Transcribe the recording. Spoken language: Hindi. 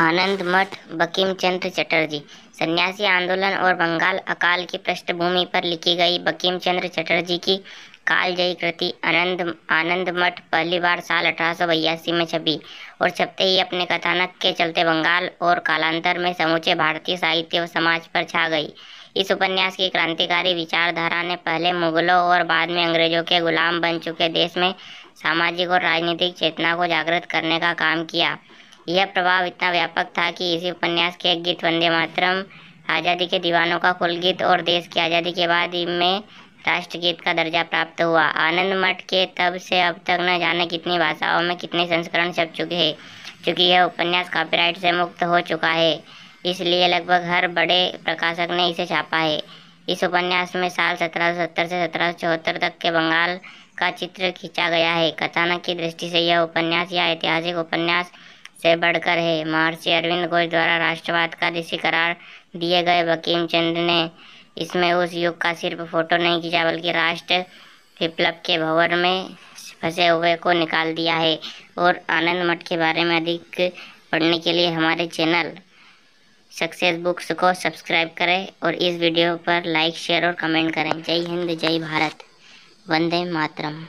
आनंद मठ बकीम चंद्र चटर्जी सन्यासी आंदोलन और बंगाल अकाल की पृष्ठभूमि पर लिखी गई बकीम चंद्र चटर्जी की कालजयी कृति आनंद आनंद मठ पहली बार साल अठारह में छपी और छपते ही अपने कथानक के चलते बंगाल और कालांतर में समूचे भारतीय साहित्य व समाज पर छा गई इस उपन्यास की क्रांतिकारी विचारधारा ने पहले मुगलों और बाद में अंग्रेजों के गुलाम बन चुके देश में सामाजिक और राजनीतिक चेतना को जागृत करने का काम किया यह प्रभाव इतना व्यापक था कि इसी उपन्यास के एक गीत वंदे मातरम आज़ादी के दीवानों का कुल गीत और देश की आज़ादी के बाद इनमें राष्ट्रगीत का दर्जा प्राप्त हुआ आनंद मठ के तब से अब तक न जाने कितनी भाषाओं में कितने संस्करण छप चुके हैं क्योंकि यह उपन्यास कॉपीराइट से मुक्त हो चुका है इसलिए लगभग हर बड़े प्रकाशक ने इसे छापा है इस उपन्यास में साल 1770 से 1774 तक के बंगाल का चित्र खींचा गया है कथानक की दृष्टि से यह उपन्यास या ऐतिहासिक उपन्यास से बढ़कर है महर्षि अरविंद घोष द्वारा राष्ट्रवाद का ऋषि करार दिए गए वकीम चंद्र ने इसमें उस युग का सिर्फ फोटो नहीं खींचा बल्कि राष्ट्र विप्लव के भवन में फंसे हुए को निकाल दिया है और आनंद मठ के बारे में अधिक पढ़ने के लिए हमारे चैनल सक्सेस बुक्स को सब्सक्राइब करें और इस वीडियो पर लाइक शेयर और कमेंट करें जय हिंद जय भारत वंदे मातरम